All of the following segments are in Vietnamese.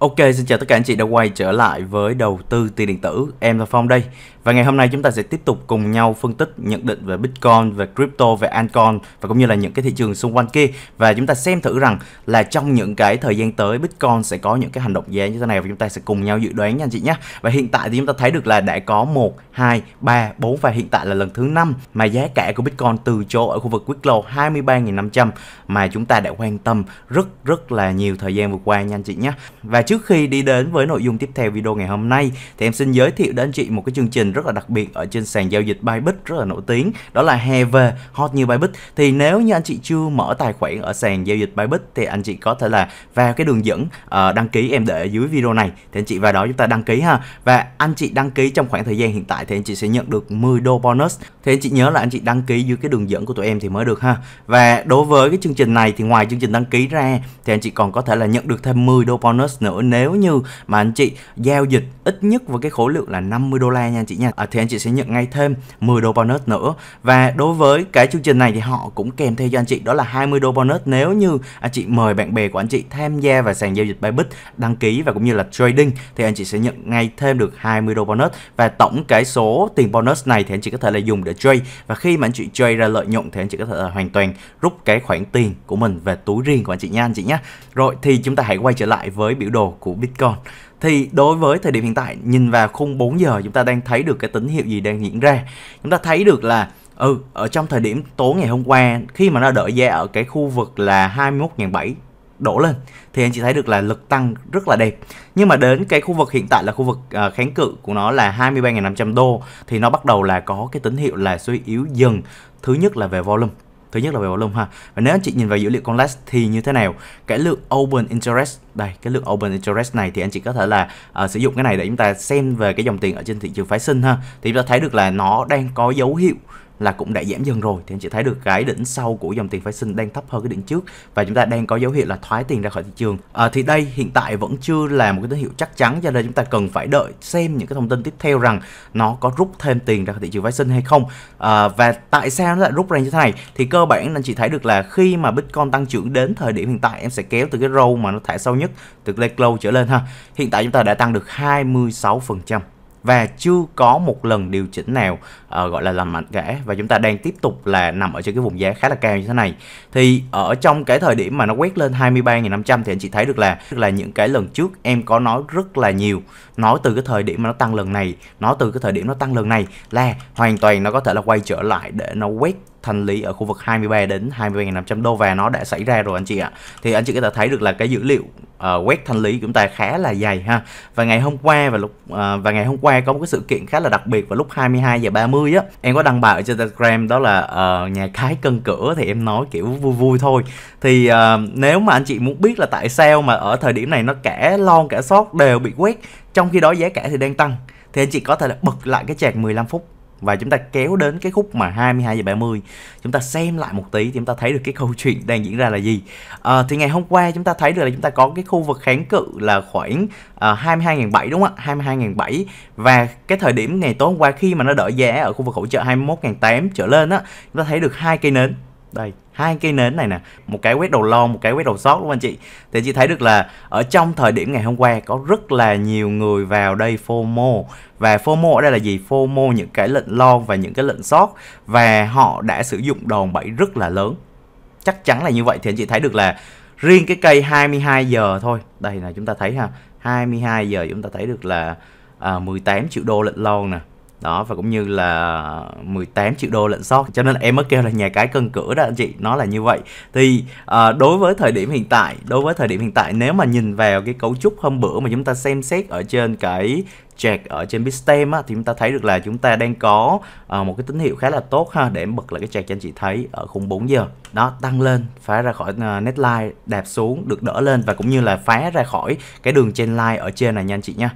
Ok, xin chào tất cả anh chị đã quay trở lại với đầu tư tiền điện tử. Em là Phong đây. Và ngày hôm nay chúng ta sẽ tiếp tục cùng nhau phân tích nhận định về Bitcoin, về crypto, về Altcoin và cũng như là những cái thị trường xung quanh kia và chúng ta xem thử rằng là trong những cái thời gian tới Bitcoin sẽ có những cái hành động giá như thế nào và chúng ta sẽ cùng nhau dự đoán nha anh chị nhé. Và hiện tại thì chúng ta thấy được là đã có 1 2 3 4 và hiện tại là lần thứ năm mà giá cả của Bitcoin từ chỗ ở khu vực quyết Wicklow 23.500 mà chúng ta đã quan tâm rất rất là nhiều thời gian vừa qua nha anh chị nhé. Và trước khi đi đến với nội dung tiếp theo video ngày hôm nay thì em xin giới thiệu đến anh chị một cái chương trình rất là đặc biệt ở trên sàn giao dịch Bybit rất là nổi tiếng đó là hè về hot như Bybit thì nếu như anh chị chưa mở tài khoản ở sàn giao dịch Bybit thì anh chị có thể là vào cái đường dẫn uh, đăng ký em để ở dưới video này thì anh chị vào đó chúng ta đăng ký ha và anh chị đăng ký trong khoảng thời gian hiện tại thì anh chị sẽ nhận được 10 đô bonus thì anh chị nhớ là anh chị đăng ký dưới cái đường dẫn của tụi em thì mới được ha và đối với cái chương trình này thì ngoài chương trình đăng ký ra thì anh chị còn có thể là nhận được thêm 10 đô bonus nữa nếu như mà anh chị giao dịch ít nhất với cái khối lượng là 50 đô la nha anh chị nha à, thì anh chị sẽ nhận ngay thêm 10 đô bonus nữa và đối với cái chương trình này thì họ cũng kèm theo cho anh chị đó là 20 đô bonus nếu như anh chị mời bạn bè của anh chị tham gia vào sàn giao dịch Bybit đăng ký và cũng như là trading thì anh chị sẽ nhận ngay thêm được 20 đô bonus và tổng cái số tiền bonus này thì anh chị có thể là dùng để trade và khi mà anh chị trade ra lợi nhuận thì anh chị có thể là hoàn toàn rút cái khoản tiền của mình về túi riêng của anh chị nha anh chị nhé rồi thì chúng ta hãy quay trở lại với biểu đồ của Bitcoin. Thì đối với thời điểm hiện tại nhìn vào khung 4 giờ chúng ta đang thấy được cái tín hiệu gì đang diễn ra. Chúng ta thấy được là ừ ở trong thời điểm tối ngày hôm qua khi mà nó đợi giá ở cái khu vực là 21.700 đổ lên thì anh chị thấy được là lực tăng rất là đẹp nhưng mà đến cái khu vực hiện tại là khu vực à, kháng cự của nó là 23.500 đô thì nó bắt đầu là có cái tín hiệu là suy yếu dần thứ nhất là về volume thứ nhất là về volume ha và nếu anh chị nhìn vào dữ liệu con last thì như thế nào cái lượng open interest đây cái lượng open interest này thì anh chị có thể là uh, sử dụng cái này để chúng ta xem về cái dòng tiền ở trên thị trường phái sinh ha thì chúng ta thấy được là nó đang có dấu hiệu là cũng đã giảm dần rồi thì anh chị thấy được cái đỉnh sau của dòng tiền phái sinh đang thấp hơn cái đỉnh trước và chúng ta đang có dấu hiệu là thoái tiền ra khỏi thị trường à, thì đây hiện tại vẫn chưa là một cái tín hiệu chắc chắn cho nên chúng ta cần phải đợi xem những cái thông tin tiếp theo rằng nó có rút thêm tiền ra khỏi thị trường phái sinh hay không à, và tại sao nó lại rút ra như thế này thì cơ bản anh chị thấy được là khi mà bitcoin tăng trưởng đến thời điểm hiện tại em sẽ kéo từ cái râu mà nó thả sâu nhất từ lay close trở lên ha hiện tại chúng ta đã tăng được 26% và chưa có một lần điều chỉnh nào uh, gọi là làm mạnh cả và chúng ta đang tiếp tục là nằm ở trên cái vùng giá khá là cao như thế này thì ở trong cái thời điểm mà nó quét lên 23.500 thì anh chị thấy được là tức là những cái lần trước em có nói rất là nhiều nói từ cái thời điểm mà nó tăng lần này nói từ cái thời điểm nó tăng lần này là hoàn toàn nó có thể là quay trở lại để nó quét thanh lý ở khu vực 23 đến 20.500 đô và nó đã xảy ra rồi anh chị ạ. Thì anh chị có thể thấy được là cái dữ liệu ờ, uh, web thanh lý của chúng ta khá là dày ha. Và ngày hôm qua và lúc uh, và ngày hôm qua có một cái sự kiện khá là đặc biệt vào lúc 22 giờ 30 á. Em có đăng bài ở trên Telegram đó là uh, nhà cái cân cửa thì em nói kiểu vui vui thôi. Thì uh, nếu mà anh chị muốn biết là tại sao mà ở thời điểm này nó cả lon cả sót đều bị quét trong khi đó giá cả thì đang tăng thì anh chị có thể là bật lại cái chạc 15 phút và chúng ta kéo đến cái khúc mà 22 giờ 30 chúng ta xem lại một tí thì chúng ta thấy được cái câu chuyện đang diễn ra là gì à, thì ngày hôm qua chúng ta thấy được là chúng ta có cái khu vực kháng cự là khoảng uh, ờ, 22.700 đúng không ạ 22.700 và cái thời điểm ngày tối hôm qua khi mà nó đỡ giá ở khu vực hỗ trợ 21.800 trở lên á chúng ta thấy được hai cây nến đây hai cây nến này nè một cái quét đầu lon một cái quét đầu sót luôn anh chị thì chị thấy được là ở trong thời điểm ngày hôm qua có rất là nhiều người vào đây FOMO và FOMO ở đây là gì FOMO những cái lệnh lon và những cái lệnh sót và họ đã sử dụng đòn bẩy rất là lớn chắc chắn là như vậy thì anh chị thấy được là riêng cái cây 22 giờ thôi đây là chúng ta thấy ha 22 giờ chúng ta thấy được là à, 18 triệu đô lệnh lon nè đó và cũng như là 18 triệu đô lận sót cho nên là em mới kêu là nhà cái cân cửa đó anh chị nó là như vậy thì à, đối với thời điểm hiện tại đối với thời điểm hiện tại nếu mà nhìn vào cái cấu trúc hôm bữa mà chúng ta xem xét ở trên cái check ở trên Bitstamp á, thì chúng ta thấy được là chúng ta đang có uh, một cái tín hiệu khá là tốt ha để em bật lại cái check cho anh chị thấy ở khung 4 giờ đó tăng lên phá ra khỏi uh, ờ, neckline đạp xuống được đỡ lên và cũng như là phá ra khỏi cái đường trên line ở trên này nha anh chị nha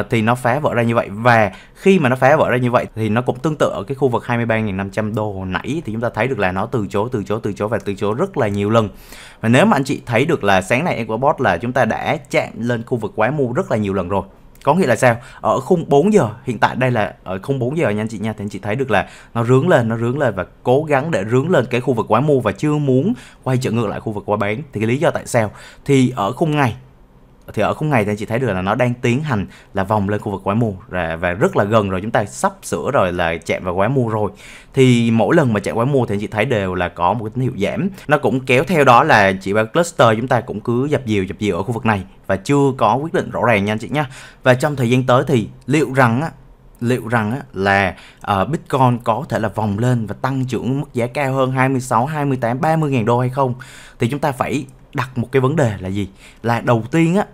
uh, thì nó phá vỡ ra như vậy và khi mà nó phá vỡ ra như vậy thì nó cũng tương tự ở cái khu vực 23.500 đô hồi nãy thì chúng ta thấy được là nó từ chối từ chối từ chối và từ chối rất là nhiều lần và nếu mà anh chị thấy được là sáng nay Equabot là chúng ta đã chạm lên khu vực quái mua rất là nhiều lần rồi có nghĩa là sao ở khung 4 giờ hiện tại đây là ở khung 4 giờ nha anh chị nha thì anh chị thấy được là nó rướng lên nó rướng lên và cố gắng để rướng lên cái khu vực quá mua và chưa muốn quay trở ngược lại khu vực quá bán thì cái lý do tại sao thì ở khung ngày thì ở khung ngày thì anh chị thấy được là nó đang tiến hành là vòng lên khu vực quái mù và rất là gần rồi chúng ta sắp sửa rồi là chạm vào quái mù rồi thì mỗi lần mà chạm quái mù thì anh chị thấy đều là có một cái tín hiệu giảm nó cũng kéo theo đó là chỉ báo cluster chúng ta cũng cứ dập dìu dập dìu ở khu vực này và chưa có quyết định rõ ràng nha anh chị nhé và trong thời gian tới thì liệu rằng á, liệu rằng á, là uh, Bitcoin có thể là vòng lên và tăng trưởng mức giá cao hơn 26, 28, 30 ngàn đô hay không thì chúng ta phải đặt một cái vấn đề là gì là đầu tiên á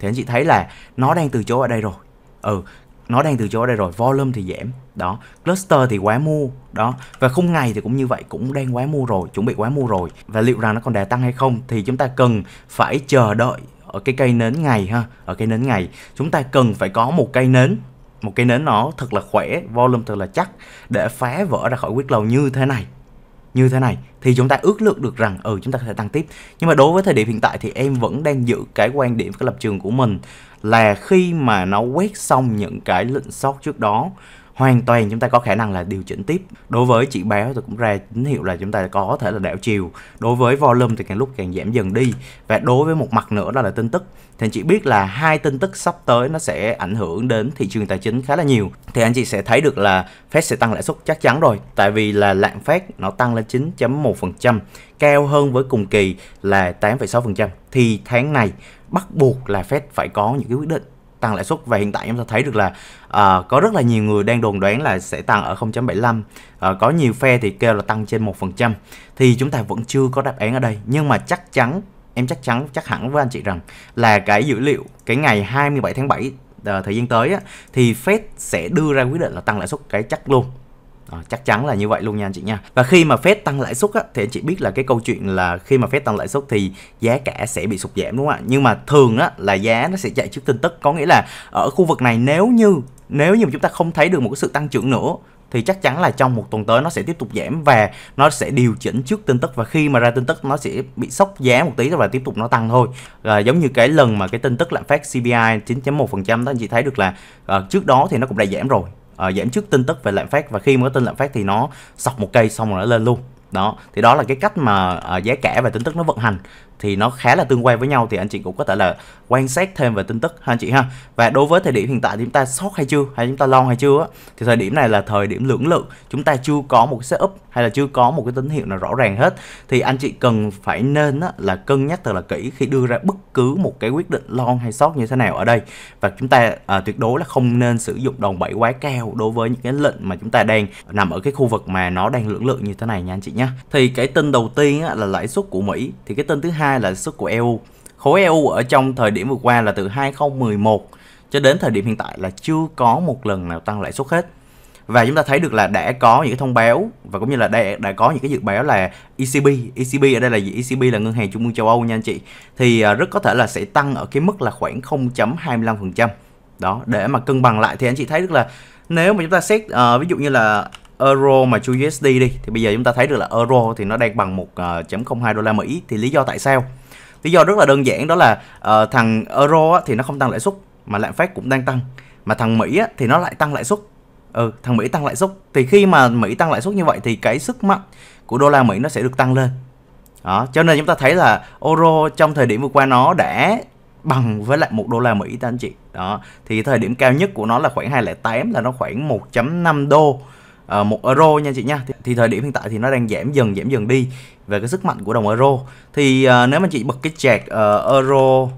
thì anh chị thấy là nó đang từ chối ở đây rồi ừ nó đang từ chối ở đây rồi volume thì giảm đó cluster thì quá mua đó và khung ngày thì cũng như vậy cũng đang quá mua rồi chuẩn bị quá mua rồi và liệu rằng nó còn đà tăng hay không thì chúng ta cần phải chờ đợi ở cái cây nến ngày ha ở cây nến ngày chúng ta cần phải có một cây nến một cây nến nó thật là khỏe volume thật là chắc để phá vỡ ra khỏi quyết lầu như thế này như thế này thì chúng ta ước lượng được rằng ừ chúng ta có thể tăng tiếp nhưng mà đối với thời điểm hiện tại thì em vẫn đang giữ cái quan điểm cái lập trường của mình là khi mà nó quét xong những cái lệnh sót trước đó hoàn toàn chúng ta có khả năng là điều chỉnh tiếp đối với chỉ báo thì cũng ra tín hiệu là chúng ta có thể là đảo chiều đối với volume thì càng lúc càng giảm dần đi và đối với một mặt nữa đó là tin tức thì anh chị biết là hai tin tức sắp tới nó sẽ ảnh hưởng đến thị trường tài chính khá là nhiều thì anh chị sẽ thấy được là Fed sẽ tăng lãi suất chắc chắn rồi tại vì là lạm phát nó tăng lên 9.1% cao hơn với cùng kỳ là 8,6% thì tháng này bắt buộc là Fed phải có những cái quyết định tăng lãi suất và hiện tại em sẽ thấy được là uh, có rất là nhiều người đang đồn đoán là sẽ tăng ở 0.75 uh, ờ, có nhiều phe thì kêu là tăng trên 1% thì chúng ta vẫn chưa có đáp án ở đây nhưng mà chắc chắn em chắc chắn chắc hẳn với anh chị rằng là cái dữ liệu cái ngày 27 tháng 7 uh, ờ, thời gian tới á, thì Fed sẽ đưa ra quyết định là tăng lãi suất cái chắc luôn À, chắc chắn là như vậy luôn nha anh chị nha. Và khi mà Fed tăng lãi suất á, thì anh chị biết là cái câu chuyện là khi mà Fed tăng lãi suất thì giá cả sẽ bị sụt giảm đúng không ạ? Nhưng mà thường á, là giá nó sẽ chạy trước tin tức. Có nghĩa là ở khu vực này nếu như nếu như chúng ta không thấy được một cái sự tăng trưởng nữa thì chắc chắn là trong một tuần tới nó sẽ tiếp tục giảm và nó sẽ điều chỉnh trước tin tức và khi mà ra tin tức nó sẽ bị sốc giá một tí và tiếp tục nó tăng thôi à, giống như cái lần mà cái tin tức lạm phát CPI 9.1% đó anh chị thấy được là à, trước đó thì nó cũng đã giảm rồi uh, ờ, giảm trước tin tức về lạm phát và khi mà có tin lạm phát thì nó sọc một cây xong rồi nó lên luôn đó thì đó là cái cách mà uh, giá cả và tin tức nó vận hành thì nó khá là tương quan với nhau thì anh chị cũng có thể là quan sát thêm về tin tức ha anh chị ha và đối với thời điểm hiện tại thì chúng ta sót hay chưa hay chúng ta long hay chưa thì thời điểm này là thời điểm lưỡng lự chúng ta chưa có một cái setup hay là chưa có một cái tín hiệu nào rõ ràng hết thì anh chị cần phải nên là cân nhắc thật là kỹ khi đưa ra bất cứ một cái quyết định long hay sót như thế nào ở đây và chúng ta à, tuyệt đối là không nên sử dụng đòn bẩy quá cao đối với những cái lệnh mà chúng ta đang nằm ở cái khu vực mà nó đang lưỡng lự như thế này nha anh chị nhé thì cái tin đầu tiên á, là lãi suất của Mỹ thì cái tin thứ hai hai là lãi suất của EU. Khối EU ở trong thời điểm vừa qua là từ 2011 cho đến thời điểm hiện tại là chưa có một lần nào tăng lãi suất hết. Và chúng ta thấy được là đã có những cái thông báo và cũng như là đã, đã có những cái dự báo là ECB, ECB ở đây là gì? ECB là ngân hàng trung ương châu Âu nha anh chị. Thì à, rất có thể là sẽ tăng ở cái mức là khoảng 0.25%. Đó, để mà cân bằng lại thì anh chị thấy được là nếu mà chúng ta xét uh, ví dụ như là euro mà chu USD đi thì bây giờ chúng ta thấy được là euro thì nó đang bằng 1.02 ờ, đô la Mỹ thì lý do tại sao? Lý do rất là đơn giản đó là uh, thằng euro á, thì nó không tăng lãi suất mà lạm phát cũng đang tăng mà thằng Mỹ á, thì nó lại tăng lãi suất. Ừ, thằng Mỹ tăng lãi suất thì khi mà Mỹ tăng lãi suất như vậy thì cái sức mạnh của đô la Mỹ nó sẽ được tăng lên. Đó, cho nên chúng ta thấy là euro trong thời điểm vừa qua nó đã bằng với lại một đô la Mỹ ta anh chị. Đó, thì thời điểm cao nhất của nó là khoảng 208 là nó khoảng 1.5 đô Ờ, một euro nha chị nha thì, thời điểm hiện tại thì nó đang giảm dần giảm dần đi về cái sức mạnh của đồng euro thì ờ, nếu mà chị bật cái chart ờ, euro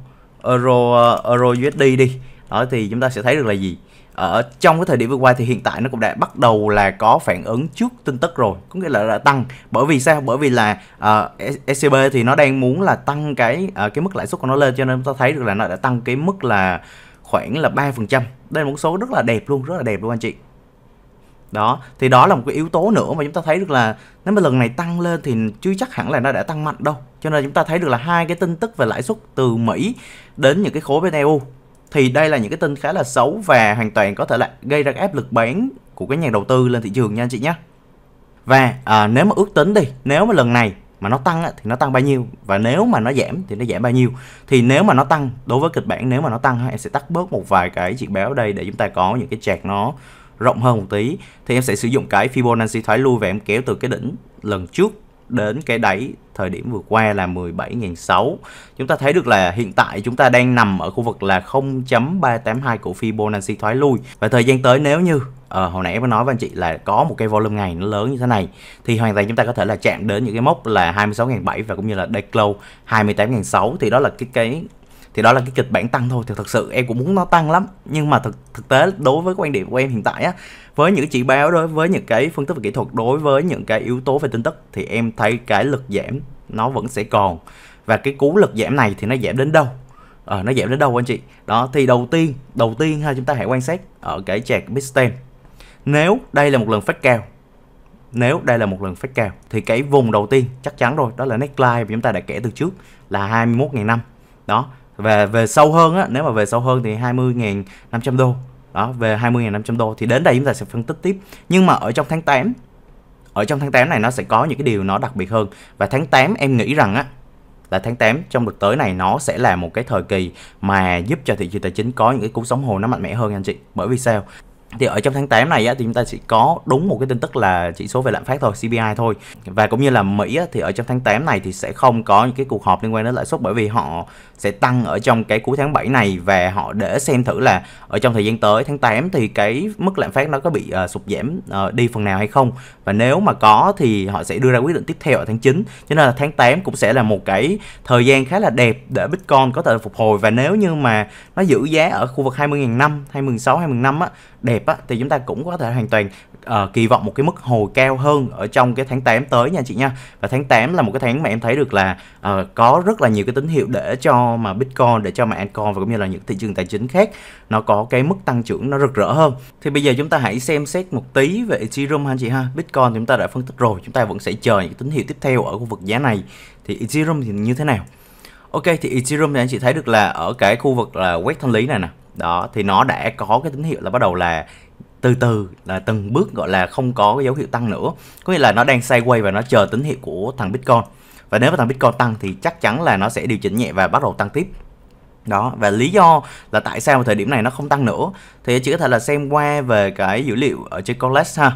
euro euro USD đi đó thì chúng ta sẽ thấy được là gì ở trong cái thời điểm vừa qua thì hiện tại nó cũng đã bắt đầu là có phản ứng trước tin tức rồi có nghĩa là đã tăng bởi vì sao bởi vì là uh, ECB e thì nó đang muốn là tăng cái uh, cái mức lãi suất của nó lên cho nên chúng ta thấy được là nó đã tăng cái mức là khoảng là 3% đây là một số rất là đẹp luôn rất là đẹp luôn anh chị đó thì đó là một cái yếu tố nữa mà chúng ta thấy được là nếu mà lần này tăng lên thì chưa chắc hẳn là nó đã tăng mạnh đâu cho nên chúng ta thấy được là hai cái tin tức về lãi suất từ Mỹ đến những cái khối bên EU thì đây là những cái tin khá là xấu và hoàn toàn có thể là gây ra áp lực bán của cái nhà đầu tư lên thị trường nha anh chị nhé và à, nếu mà ước tính đi nếu mà lần này mà nó tăng thì nó tăng bao nhiêu và nếu mà nó giảm thì nó giảm bao nhiêu thì nếu mà nó tăng đối với kịch bản nếu mà nó tăng em sẽ tắt bớt một vài cái chỉ báo ở đây để chúng ta có những cái chạc nó rộng hơn một tí thì em sẽ sử dụng cái Fibonacci thoái lui và em kéo từ cái đỉnh lần trước đến cái đáy thời điểm vừa qua là 17.600. Chúng ta thấy được là hiện tại chúng ta đang nằm ở khu vực là 0.382 của Fibonacci thoái lui. Và thời gian tới nếu như ờ, hồi nãy em có nói với anh chị là có một cái volume ngày nó lớn như thế này thì hoàn toàn chúng ta có thể là chạm đến những cái mốc là 26.700 và cũng như là day close 28.600 thì đó là cái cái thì đó là cái kịch bản tăng thôi thì thật sự em cũng muốn nó tăng lắm nhưng mà thực thực tế đối với quan điểm của em hiện tại á với những chỉ báo đối với những cái phân tích về kỹ thuật đối với những cái yếu tố về tin tức thì em thấy cái lực giảm nó vẫn sẽ còn và cái cú lực giảm này thì nó giảm đến đâu à, nó giảm đến đâu anh chị đó thì đầu tiên đầu tiên ha chúng ta hãy quan sát ở cái chạc Bitstamp nếu đây là một lần phát cao nếu đây là một lần fake cao thì cái vùng đầu tiên chắc chắn rồi đó là neckline mà chúng ta đã kể từ trước là 21.000 năm đó về về sâu hơn á nếu mà về sâu hơn thì 20.500 đô đó về 20.500 đô thì đến đây chúng ta sẽ phân tích tiếp nhưng mà ở trong tháng 8 ở trong tháng 8 này nó sẽ có những cái điều nó đặc biệt hơn và tháng 8 em nghĩ rằng á là tháng 8 trong đợt tới này nó sẽ là một cái thời kỳ mà giúp cho thị trường tài chính có những cái cú sóng hồi nó mạnh mẽ hơn anh chị bởi vì sao thì ở trong tháng 8 này á, thì chúng ta chỉ có đúng một cái tin tức là chỉ số về lạm phát thôi, CPI thôi. Và cũng như là Mỹ á, thì ở trong tháng 8 này thì sẽ không có những cái cuộc họp liên quan đến lãi suất bởi vì họ sẽ tăng ở trong cái cuối tháng 7 này và họ để xem thử là ở trong thời gian tới tháng 8 thì cái mức lạm phát nó có bị uh, sụt giảm uh, đi phần nào hay không và nếu mà có thì họ sẽ đưa ra quyết định tiếp theo ở tháng 9 cho nên là tháng 8 cũng sẽ là một cái thời gian khá là đẹp để Bitcoin có thể phục hồi và nếu như mà nó giữ giá ở khu vực 20.000 năm 2016 2005 á đẹp á thì chúng ta cũng có thể hoàn toàn uh, kỳ vọng một cái mức hồi cao hơn ở trong cái tháng 8 tới nha chị nha và tháng 8 là một cái tháng mà em thấy được là uh, có rất là nhiều cái tín hiệu để cho mà Bitcoin để cho mà altcoin và cũng như là những thị trường tài chính khác nó có cái mức tăng trưởng nó rực rỡ hơn. Thì bây giờ chúng ta hãy xem xét một tí về Ethereum anh chị ha. Bitcoin chúng ta đã phân tích rồi, chúng ta vẫn sẽ chờ những tín hiệu tiếp theo ở khu vực giá này. Thì Ethereum thì như thế nào? Ok thì Ethereum thì anh chị thấy được là ở cái khu vực là quét thanh lý này nè. Đó thì nó đã có cái tín hiệu là bắt đầu là từ từ là từng bước gọi là không có cái dấu hiệu tăng nữa có nghĩa là nó đang sideways và nó chờ tín hiệu của thằng Bitcoin và nếu mà thằng Bitcoin tăng thì chắc chắn là nó sẽ điều chỉnh nhẹ và bắt đầu tăng tiếp đó và lý do là tại sao mà thời điểm này nó không tăng nữa thì chỉ có thể là xem qua về cái dữ liệu ở trên Colex ha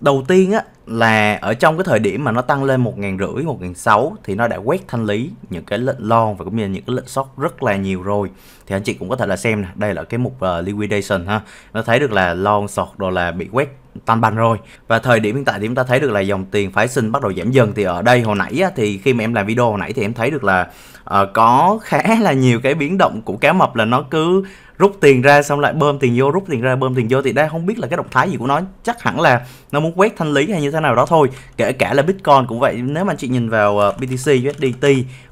đầu tiên á là ở trong cái thời điểm mà nó tăng lên một ngàn rưỡi một ngàn sáu thì nó đã quét thanh lý những cái lệnh long và cũng như là những cái lệnh short rất là nhiều rồi thì anh chị cũng có thể là xem nè đây là cái mục uh, liquidation ha nó thấy được là long short rồi là bị quét toàn bằng rồi và thời điểm hiện tại thì chúng ta thấy được là dòng tiền phái sinh bắt đầu giảm dần thì ở đây hồi nãy á, thì khi mà em làm video hồi nãy thì em thấy được là uh, có khá là nhiều cái biến động của cá mập là nó cứ rút tiền ra xong lại bơm tiền vô rút tiền ra bơm tiền vô thì đây không biết là cái động thái gì của nó chắc hẳn là nó muốn quét thanh lý hay như thế nào đó thôi kể cả là bitcoin cũng vậy nếu mà anh chị nhìn vào ờ, BTC USDT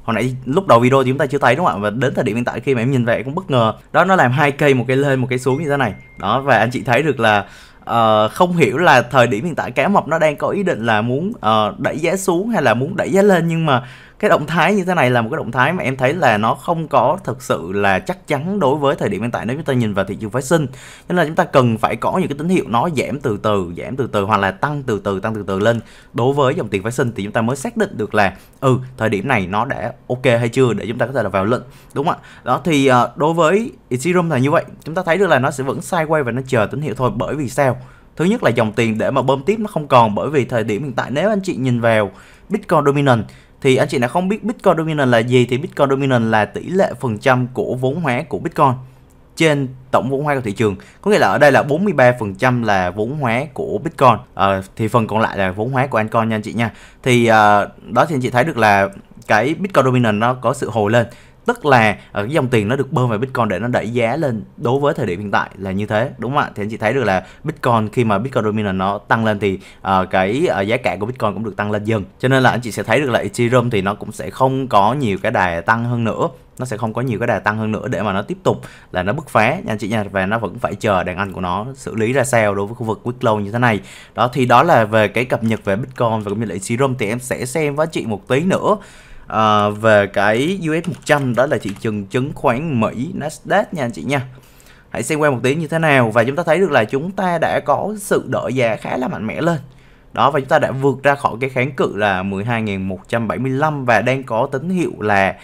hồi nãy lúc đầu video thì chúng ta chưa thấy đúng không ạ và đến thời điểm hiện tại khi mà em nhìn về cũng bất ngờ đó nó làm hai cây một cây lên một cây xuống như thế này đó và anh chị thấy được là uh, không hiểu là thời điểm hiện tại cá mập nó đang có ý định là muốn uh, đẩy giá xuống hay là muốn đẩy giá lên nhưng mà cái động thái như thế này là một cái động thái mà em thấy là nó không có thực sự là chắc chắn đối với thời điểm hiện tại nếu chúng ta nhìn vào thị trường phái sinh nên là chúng ta cần phải có những cái tín hiệu nó giảm từ từ giảm từ từ hoặc là tăng từ từ tăng từ từ lên đối với dòng tiền phái sinh thì chúng ta mới xác định được là ừ thời điểm này nó đã ok hay chưa để chúng ta có thể là vào lệnh đúng không ạ đó thì ờ, đối với Ethereum là như vậy chúng ta thấy được là nó sẽ vẫn sideways và nó chờ tín hiệu thôi bởi vì sao thứ nhất là dòng tiền để mà bơm tiếp nó không còn bởi vì thời điểm hiện tại nếu anh chị nhìn vào Bitcoin Dominant thì anh chị nào không biết Bitcoin Dominant là gì thì Bitcoin Dominant là tỷ lệ phần trăm của vốn hóa của Bitcoin trên tổng vốn hóa của thị trường có nghĩa là ở đây là 43% là vốn hóa của Bitcoin à, thì phần còn lại là vốn hóa của Ancoin nha anh chị nha thì à, đó thì anh chị thấy được là cái Bitcoin Dominant nó có sự hồi lên tức là ở ờ, cái dòng tiền nó được bơm vào Bitcoin để nó đẩy giá lên đối với thời điểm hiện tại là như thế đúng không ạ thì anh chị thấy được là Bitcoin khi mà Bitcoin Dominant nó tăng lên thì uh, cái uh, giá cả của Bitcoin cũng được tăng lên dần cho nên là anh chị sẽ thấy được là Ethereum thì nó cũng sẽ không có nhiều cái đài tăng hơn nữa nó sẽ không có nhiều cái đà tăng hơn nữa để mà nó tiếp tục là nó bứt phá nha anh chị nha và nó vẫn phải chờ đàn anh của nó xử lý ra sao đối với khu vực Wicklow như thế này đó thì đó là về cái cập nhật về Bitcoin và cũng như là Ethereum thì em sẽ xem với chị một tí nữa à, về cái US 100 đó là thị trường chứng khoán Mỹ Nasdaq nha anh chị nha hãy xem qua một tí như thế nào và chúng ta thấy được là chúng ta đã có sự đỡ giá khá là mạnh mẽ lên đó và chúng ta đã vượt ra khỏi cái kháng cự là 12.175 và đang có tín hiệu là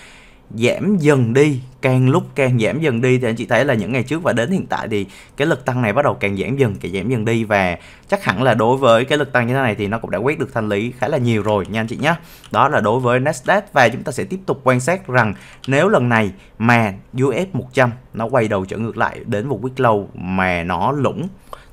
giảm dần đi càng lúc càng giảm dần đi thì anh chị thấy là những ngày trước và đến hiện tại thì cái lực tăng này bắt đầu càng giảm dần càng giảm dần đi và chắc hẳn là đối với cái lực tăng như thế này thì nó cũng đã quét được thanh lý khá là nhiều rồi nha anh chị nhé đó là đối với Nasdaq và chúng ta sẽ tiếp tục quan sát rằng nếu lần này mà US 100 nó quay đầu trở ngược lại đến một week lâu mà nó lũng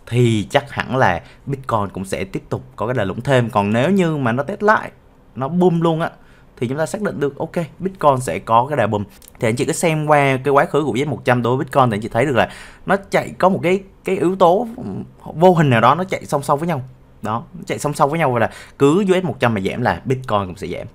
thì chắc hẳn là Bitcoin cũng sẽ tiếp tục có cái đà lũng thêm còn nếu như mà nó test lại nó boom luôn á thì chúng ta xác định được ok Bitcoin sẽ có cái đà bùng thì anh chị cứ xem qua cái quá khứ của VS100 đối với Bitcoin thì anh chị thấy được là nó chạy có một cái cái yếu tố vô hình nào đó nó chạy song song với nhau đó chạy song song với nhau và là cứ US100 mà giảm là Bitcoin cũng sẽ giảm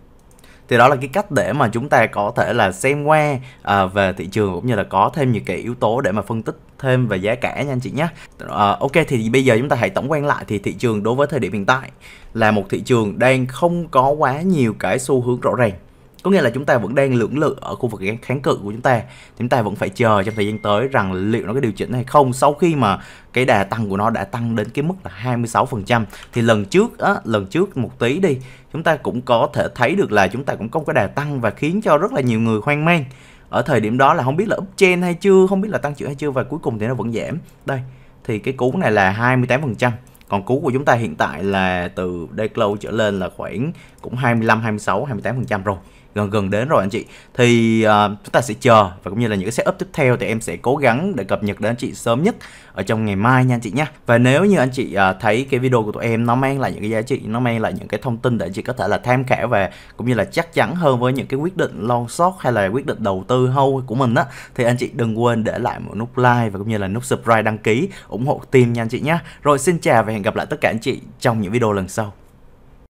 thì đó là cái cách để mà chúng ta có thể là xem qua à, về thị trường cũng như là có thêm những cái yếu tố để mà phân tích thêm về giá cả nha anh chị nhé à, ok thì bây giờ chúng ta hãy tổng quan lại thì thị trường đối với thời điểm hiện tại là một thị trường đang không có quá nhiều cái xu hướng rõ ràng có nghĩa là chúng ta vẫn đang lưỡng lự ở khu vực kháng cự của chúng ta chúng ta vẫn phải chờ trong thời gian tới rằng liệu nó có điều chỉnh hay không sau khi mà cái đà tăng của nó đã tăng đến cái mức là 26% thì lần trước á, lần trước một tí đi chúng ta cũng có thể thấy được là chúng ta cũng có cái đà tăng và khiến cho rất là nhiều người hoang mang ở thời điểm đó là không biết là uptrend hay chưa không biết là tăng trưởng hay chưa và cuối cùng thì nó vẫn giảm đây thì cái cú này là 28% còn cú của chúng ta hiện tại là từ day close trở lên là khoảng cũng 25 26 28% rồi gần gần đến rồi anh chị thì uh, chúng ta sẽ chờ và cũng như là những cái setup tiếp theo thì em sẽ cố gắng để cập nhật đến anh chị sớm nhất ở trong ngày mai nha anh chị nhé và nếu như anh chị uh, thấy cái video của tụi em nó mang lại những cái giá trị nó mang lại những cái thông tin để anh chị có thể là tham khảo và cũng như là chắc chắn hơn với những cái quyết định long short hay là quyết định đầu tư hâu của mình á thì anh chị đừng quên để lại một nút like và cũng như là nút subscribe đăng ký ủng hộ team nha anh chị nhé rồi xin chào và hẹn gặp lại tất cả anh chị trong những video lần sau